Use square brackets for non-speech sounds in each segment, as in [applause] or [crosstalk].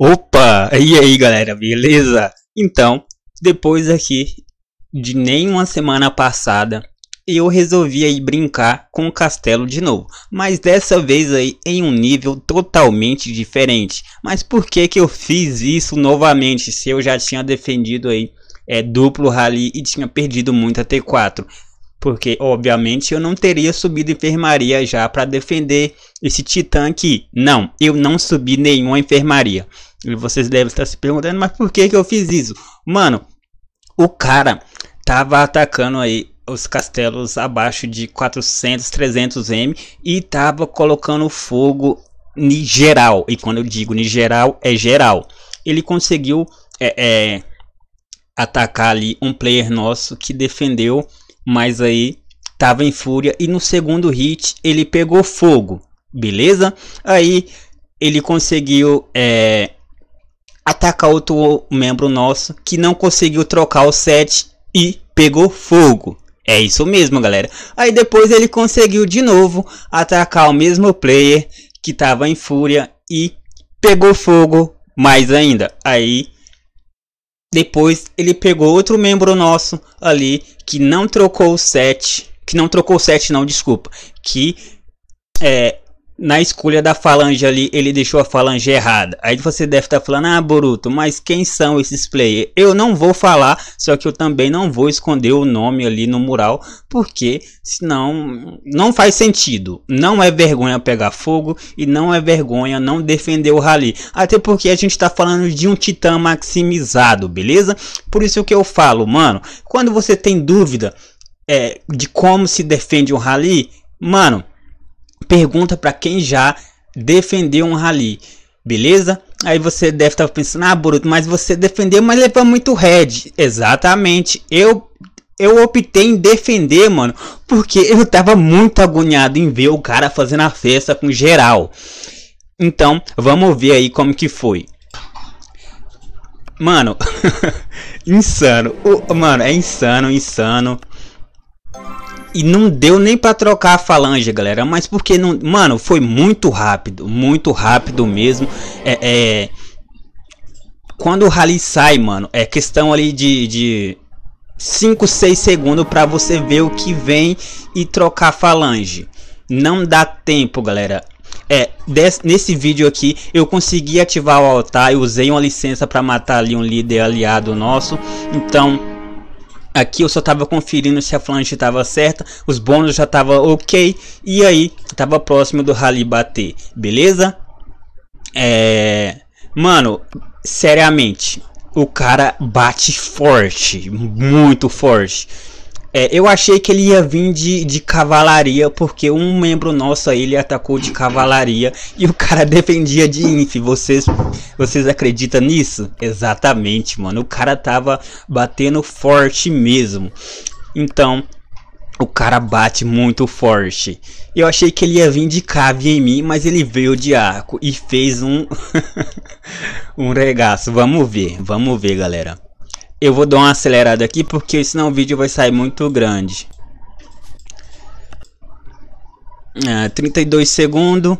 Opa! E aí galera, beleza? Então, depois aqui de nem uma semana passada, eu resolvi aí brincar com o castelo de novo. Mas dessa vez aí em um nível totalmente diferente. Mas por que que eu fiz isso novamente se eu já tinha defendido aí é, duplo rally e tinha perdido muito a T4? Porque, obviamente, eu não teria subido enfermaria já para defender esse titã aqui. Não, eu não subi nenhuma enfermaria. E vocês devem estar se perguntando, mas por que, que eu fiz isso? Mano, o cara tava atacando aí os castelos abaixo de 400, 300 m e tava colocando fogo em geral. E quando eu digo em geral, é geral. Ele conseguiu é, é, atacar ali um player nosso que defendeu, mas aí tava em fúria e no segundo hit ele pegou fogo, beleza? Aí ele conseguiu é, ataca outro membro nosso que não conseguiu trocar o set e pegou fogo. É isso mesmo, galera. Aí depois ele conseguiu de novo atacar o mesmo player que estava em fúria e pegou fogo mais ainda. Aí depois ele pegou outro membro nosso ali que não trocou o set, que não trocou o set não, desculpa, que é, na escolha da falange ali, ele deixou a falange errada. Aí você deve estar tá falando, ah, Boruto, mas quem são esses players? Eu não vou falar, só que eu também não vou esconder o nome ali no mural, porque senão não faz sentido. Não é vergonha pegar fogo e não é vergonha não defender o Rally. Até porque a gente está falando de um titã maximizado, beleza? Por isso que eu falo, mano, quando você tem dúvida é, de como se defende um Rally, mano pergunta para quem já defendeu um rally, beleza? Aí você deve estar tá pensando, ah, Boruto, mas você defendeu, mas levou muito head. Exatamente, eu eu optei em defender, mano, porque eu tava muito agoniado em ver o cara fazendo a festa com geral. Então, vamos ver aí como que foi. Mano, [laughs] insano. O, mano, é insano, insano. E não deu nem para trocar a falange, galera. Mas porque não. Mano, foi muito rápido. Muito rápido mesmo. É. é... Quando o rally sai, mano, é questão ali de, de 5, 6 segundos para você ver o que vem e trocar falange. Não dá tempo, galera. É, desse, nesse vídeo aqui eu consegui ativar o altar e usei uma licença para matar ali um líder aliado nosso. Então, Aqui eu só tava conferindo se a flange estava certa, os bônus já tava ok e aí tava próximo do rally bater, beleza? É, mano, seriamente, o cara bate forte, muito forte. É, eu achei que ele ia vir de, de cavalaria, porque um membro nosso aí ele atacou de cavalaria e o cara [laughs] defendia de inf. Vocês, vocês acreditam nisso? Exatamente, mano. O cara tava batendo forte mesmo. Então, o cara bate muito forte. Eu achei que ele ia vir de cave em mim, mas ele veio de arco e fez um [laughs] um regaço. Vamos ver, vamos ver, galera. Eu vou dar uma acelerada aqui porque senão o vídeo vai sair muito grande. É, 32 segundos.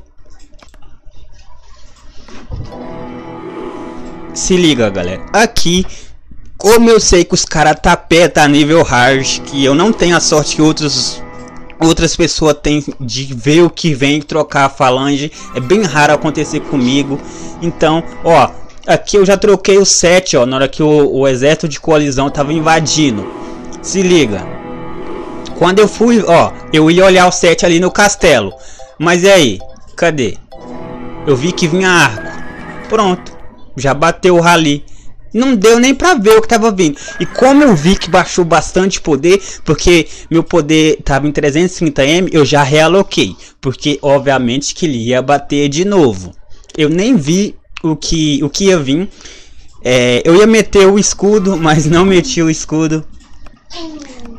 Se liga, galera. Aqui, como eu sei que os caras tá pé, tá nível hard, que eu não tenho a sorte que outros outras pessoas têm de ver o que vem trocar a falange. É bem raro acontecer comigo. Então, ó, Aqui eu já troquei o 7, ó, na hora que o, o exército de coalizão tava invadindo. Se liga. Quando eu fui, ó, eu ia olhar o 7 ali no castelo. Mas e aí? Cadê? Eu vi que vinha arco. Pronto. Já bateu o rally. Não deu nem pra ver o que tava vindo. E como eu vi que baixou bastante poder, porque meu poder tava em 350m, eu já realoquei. Porque obviamente que ele ia bater de novo. Eu nem vi o que, o que ia vir. É, eu ia meter o escudo, [laughs] mas não meti o escudo.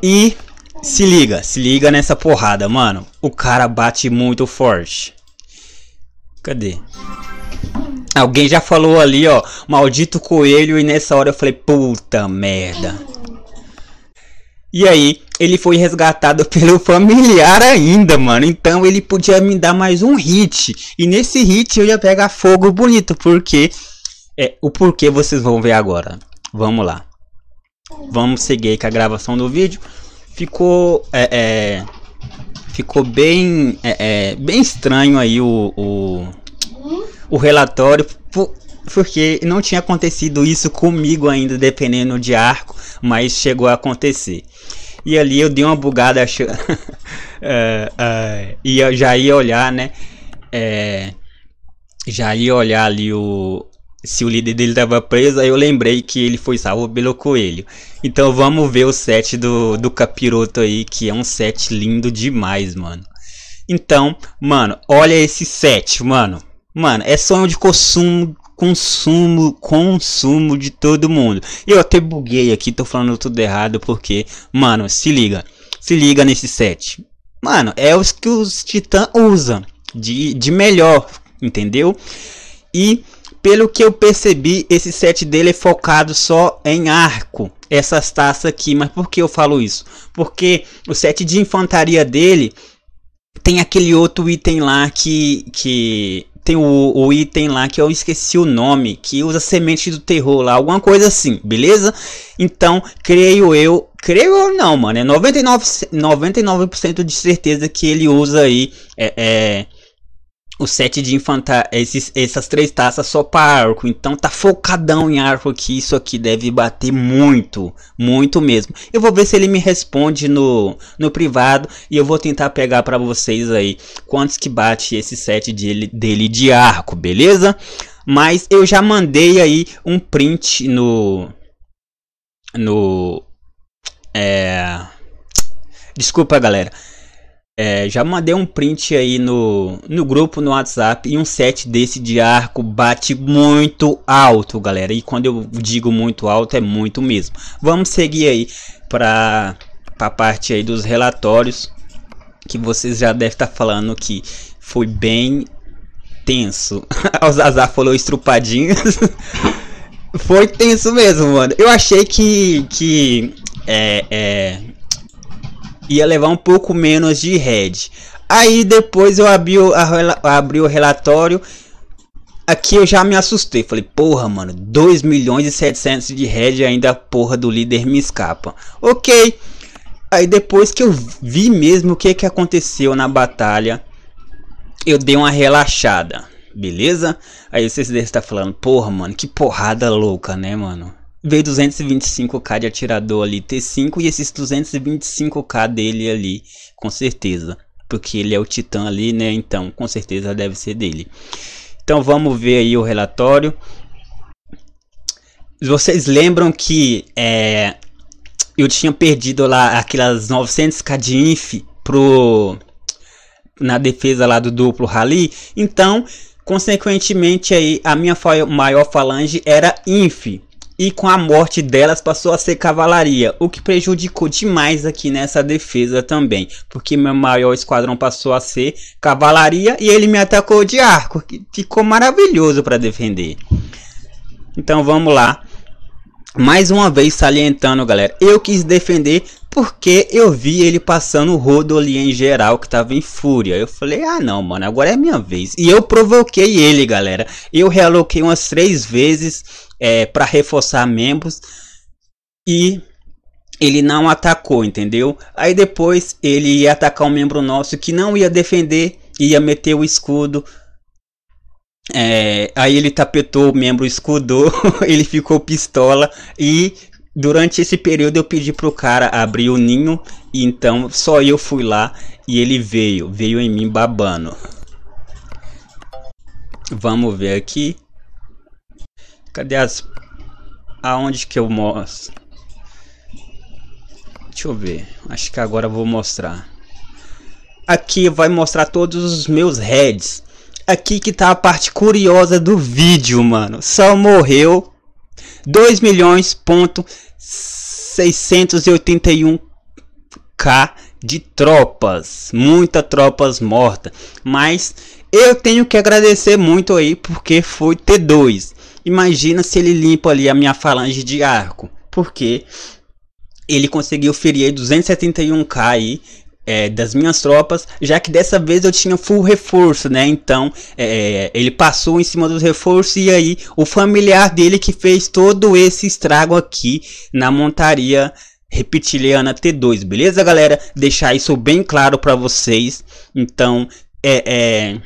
E se liga, se liga nessa porrada, mano. O cara bate muito forte. Cadê? Alguém já falou ali, ó, maldito coelho, e nessa hora eu falei, puta merda. E aí, ele foi resgatado [laughs] pelo familiar ainda, mano. Então ele podia me dar mais um hit. E nesse hit eu ia pegar fogo bonito, porque é o porquê vocês vão ver agora. Vamos lá. Vamos seguir com a gravação do vídeo. Ficou é, é, ficou bem é, é bem estranho aí o, o, o relatório. porque não tinha acontecido isso comigo ainda, dependendo de arco, mas chegou a acontecer. E ali eu dei uma bugada achando. é, é, e eu já ia olhar, né? É, já ia olhar ali o. Se o líder dele tava preso, aí eu lembrei que ele foi salvo pelo coelho. Então vamos ver o set do, do capiroto aí, que é um set lindo demais, mano. Então, mano, olha esse set, mano. Mano, é sonho de consumo consumo consumo de todo mundo. Eu até buguei aqui, tô falando tudo errado porque, mano, se liga. Se liga nesse set. Mano, é os que os titãs usam de, de melhor, entendeu? E pelo que eu percebi, esse set dele é focado só em arco. Essas taças aqui, mas por que eu falo isso? Porque o set de infantaria dele tem aquele outro item lá que, que tem o, o, item lá que eu esqueci o nome, que usa semente do terror lá, alguma coisa assim, beleza? Então, creio eu, creio ou não, mano, é 99%, 99 de certeza que ele usa aí, é, é o set de infantar esses, essas três taças só para arco. Então tá focadão em arco que isso aqui deve bater muito, muito mesmo. Eu vou ver se ele me responde no, no privado e eu vou tentar pegar para vocês aí quantos que bate esse set dele dele de arco, beleza? Mas eu já mandei aí um print no no é desculpa galera é, já mandei um print aí no, no grupo no WhatsApp e um set desse de arco bate muito alto, galera. E quando eu digo muito alto é muito mesmo. Vamos seguir aí para a parte aí dos relatórios que vocês já devem estar tá falando que foi bem tenso. [laughs] o Zazar falou estrupadinho [laughs] foi tenso mesmo, mano. Eu achei que que é, é ia levar um pouco menos de head. Aí depois eu abri o, a, abri o relatório. Aqui eu já me assustei. Falei, porra, mano, 2 milhões e 700 de head ainda a porra do líder me escapa. Ok. Aí depois que eu vi mesmo o que, que aconteceu na batalha, eu dei uma relaxada. Beleza? Aí vocês devem estar falando, porra, mano, que porrada louca, né, mano? veio 225k de atirador ali T5 e esses 225k dele ali, com certeza. Porque ele é o titã ali, né? Então, com certeza deve ser dele. Então, vamos ver aí o relatório. Vocês lembram que é, eu tinha perdido lá aquelas 900k de inf pro, na defesa lá do duplo rally? Então, consequentemente aí, a minha maior falange era inf e com a morte delas passou a ser cavalaria, o que prejudicou demais aqui nessa defesa também, porque meu maior esquadrão passou a ser cavalaria e ele me atacou de arco, que ficou maravilhoso para defender. Então vamos lá. Mais uma vez salientando, galera, eu quis defender porque eu vi ele passando o rodo ali em geral que tava em fúria. Eu falei, ah não, mano, agora é minha vez. E eu provoquei ele, galera. Eu realoquei umas três vezes é, para reforçar membros e ele não atacou, entendeu? Aí depois ele ia atacar um membro nosso que não ia defender, ia meter o escudo. É, aí ele tapetou o membro escudou, [laughs] ele ficou pistola e durante esse período eu pedi pro cara abrir o ninho, então só eu fui lá e ele veio, veio em mim babando. Vamos ver aqui. Cadê as... Aonde que eu mostro? Deixa eu ver. Acho que agora eu vou mostrar. Aqui vai mostrar todos os meus heads. Aqui que tá a parte curiosa do vídeo, mano. Só morreu 2 milhões ponto 681k de tropas, muitas tropas mortas, mas eu tenho que agradecer muito aí porque foi T2. Imagina se ele limpa ali a minha falange de arco. Porque ele conseguiu ferir 271k aí, é, das minhas tropas, já que dessa vez eu tinha full reforço, né? Então é, ele passou em cima dos reforços e aí o familiar dele que fez todo esse estrago aqui na montaria reptiliana T2, beleza, galera? Deixar isso bem claro para vocês. Então é, é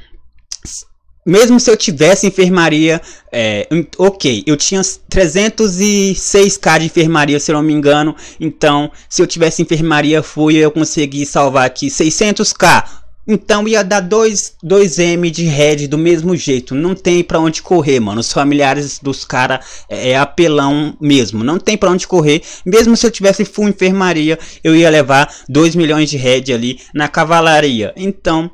mesmo se eu tivesse enfermaria, é, ok, eu tinha 306k de enfermaria, se eu não me engano. Então, se eu tivesse enfermaria fui, eu consegui salvar aqui 600k. Então ia dar 2, 2M de red do mesmo jeito. Não tem para onde correr, mano. Os familiares dos caras é, é, apelão mesmo. Não tem para onde correr. Mesmo se eu tivesse full enfermaria, eu ia levar 2 milhões de red ali na cavalaria. Então,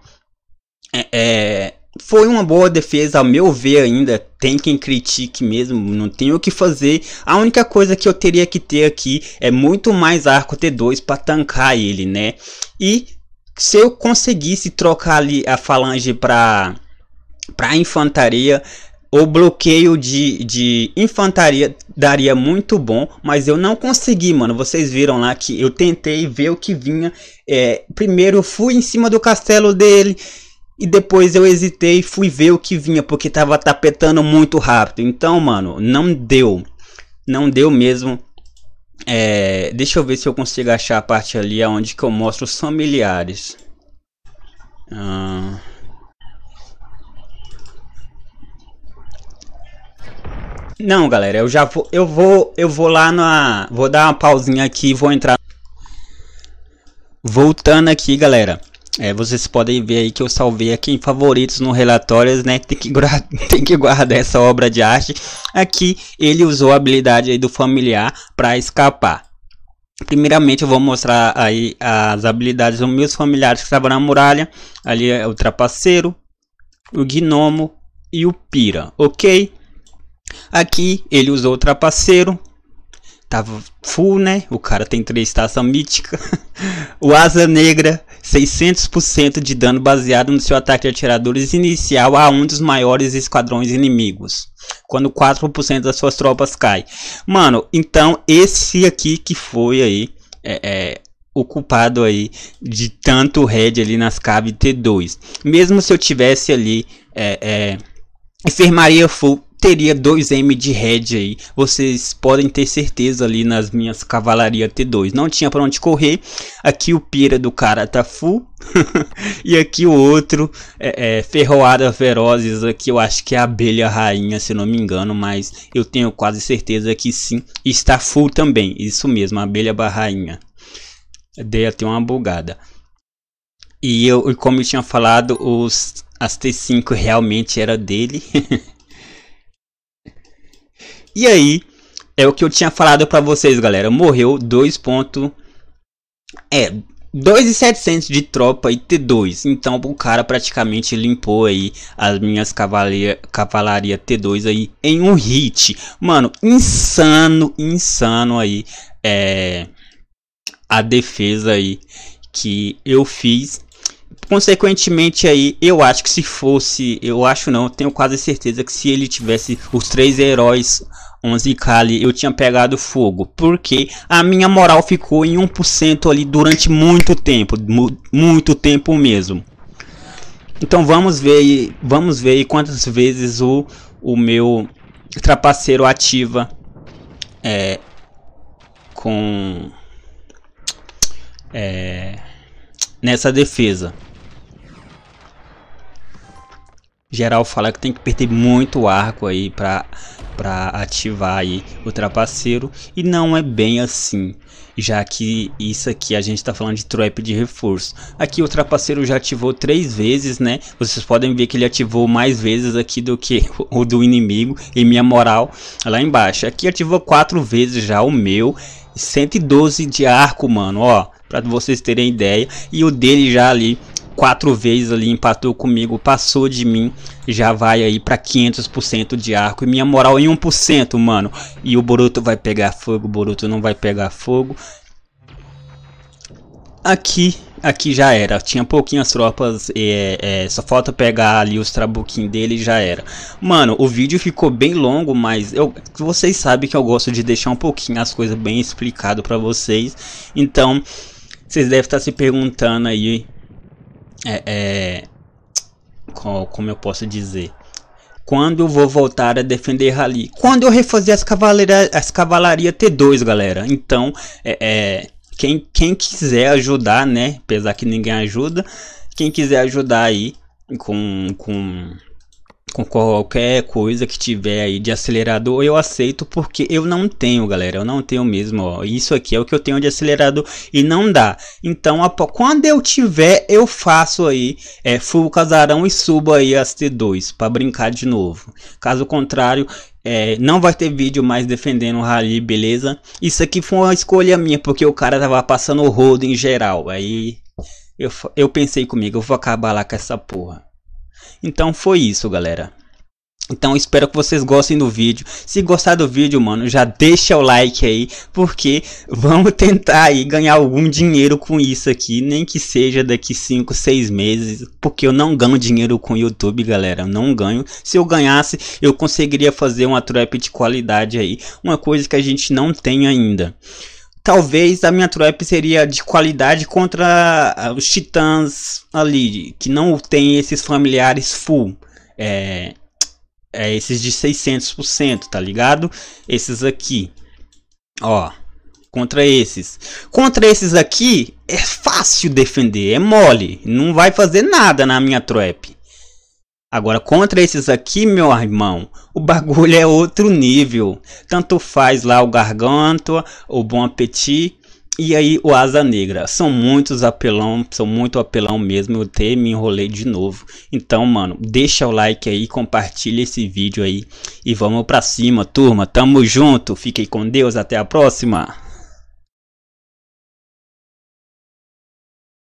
é, é foi uma boa defesa, ao meu ver ainda. Tem quem critique mesmo, não tem o que fazer. A única coisa que eu teria que ter aqui é muito mais arco T2 para tancar ele, né? E se eu conseguisse trocar ali a falange para para infantaria, o bloqueio de, de infantaria daria muito bom, mas eu não consegui, mano. Vocês viram lá que eu tentei ver o que vinha. É, primeiro fui em cima do castelo dele e depois eu hesitei e fui ver o que vinha, porque tava tapetando muito rápido. Então, mano, não deu. Não deu mesmo. É, deixa eu ver se eu consigo achar a parte ali onde que eu mostro os familiares. Ah. Não, galera, eu já vou, eu vou, eu vou lá na, vou dar uma pausinha aqui, e vou entrar. Voltando aqui, galera. É, vocês podem ver aí que eu salvei aqui em favoritos no relatórios, né? Tem que, [laughs] tem que guardar essa obra de arte. Aqui ele usou a habilidade aí do familiar para escapar. Primeiramente eu vou mostrar aí as habilidades dos meus familiares que estavam na muralha. Ali é o trapaceiro, o gnomo e o pira, ok? Aqui ele usou o trapaceiro, tava full, né? O cara tem três taças míticas. [laughs] o Asa Negra 600% de dano baseado no seu ataque de atiradores inicial a um dos maiores esquadrões inimigos. Quando 4% das suas tropas cai. Mano, então esse aqui que foi aí. É, é, o culpado aí de tanto red ali nas cave T2. Mesmo se eu tivesse ali é, é, enfermaria full teria 2M de head aí. Vocês podem ter certeza ali nas minhas cavalaria T2. Não tinha para onde correr. Aqui o pira do cara tá full. [laughs] e aqui o outro é, é ferroada ferozes. Aqui eu acho que é a abelha rainha, se não me engano. Mas eu tenho quase certeza que sim. Está full também. Isso mesmo, a abelha barrainha. Dei até uma bugada. E eu, como eu tinha falado, os, as T5 realmente era dele. [laughs] E aí, é o que eu tinha falado para vocês, galera. Morreu 2 ponto... É, 2,700 de tropa e T2. Então o cara praticamente limpou aí as minhas cavalaria, cavalaria T2 aí em um hit. Mano, insano, insano aí é, a defesa aí que eu fiz Consequentemente aí, eu acho que se fosse, eu acho não, tenho quase certeza que se ele tivesse os três heróis 11 Kali, eu tinha pegado fogo, porque a minha moral ficou em 1% ali durante muito tempo, mu muito tempo mesmo. Então vamos ver, vamos ver quantas vezes o, o meu trapaceiro ativa é, com é, nessa defesa geral fala que tem que perder muito arco aí para para ativar aí o trapaceiro e não é bem assim já que isso aqui a gente está falando de trap de reforço aqui o trapaceiro já ativou três vezes né vocês podem ver que ele ativou mais vezes aqui do que [laughs] o do inimigo e minha moral lá embaixo aqui ativou quatro vezes já o meu 112 de arco mano ó para vocês terem ideia e o dele já ali quatro vezes ali, empatou comigo, passou de mim, já vai aí para 500% de arco. E minha moral é em 1%, mano. E o Boruto vai pegar fogo, o Boruto não vai pegar fogo. Aqui, aqui já era. Tinha pouquinhas tropas, é, é, só falta pegar ali os trabuquinhos dele e já era. Mano, o vídeo ficou bem longo, mas eu, vocês sabem que eu gosto de deixar um pouquinho as coisas bem explicado para vocês. Então, vocês devem estar se perguntando aí é, é, como eu posso dizer? Quando eu vou voltar a defender Rally? Quando eu refazer as cavalaria, as cavalaria T2, galera. Então, é, é, quem, quem quiser ajudar, né? Apesar que ninguém ajuda. Quem quiser ajudar aí com, com com qualquer coisa que tiver aí de acelerador, eu aceito porque eu não tenho, galera. Eu não tenho mesmo, ó. Isso aqui é o que eu tenho de acelerador e não dá. Então, quando eu tiver, eu faço aí é, full casarão e subo aí as T2 para brincar de novo. Caso contrário, é, não vai ter vídeo mais defendendo o Rally, beleza? Isso aqui foi uma escolha minha, porque o cara tava passando o rodo em geral. Aí eu, eu pensei comigo, eu vou acabar lá com essa porra. Então foi isso, galera. Então espero que vocês gostem do vídeo. Se gostar do vídeo, mano, já deixa o like aí, porque vamos tentar aí ganhar algum dinheiro com isso aqui, nem que seja daqui 5, 6 meses, porque eu não ganho dinheiro com o YouTube, galera, eu não ganho. Se eu ganhasse, eu conseguiria fazer uma trap de qualidade aí, uma coisa que a gente não tem ainda talvez a minha trap seria de qualidade contra os titãs ali, que não tem esses familiares full. É, é esses de 600%, tá ligado? Esses aqui. Ó, contra esses. Contra esses aqui é fácil defender, é mole, não vai fazer nada na minha trap. Agora, contra esses aqui, meu irmão, o bagulho é outro nível. Tanto faz lá o Garganta, o bom apetite e aí o Asa Negra. São muitos apelão, são muito apelão mesmo. Eu até me enrolei de novo. Então, mano, deixa o like aí, compartilha esse vídeo aí. E vamos pra cima, turma. Tamo junto. Fiquem com Deus. Até a próxima.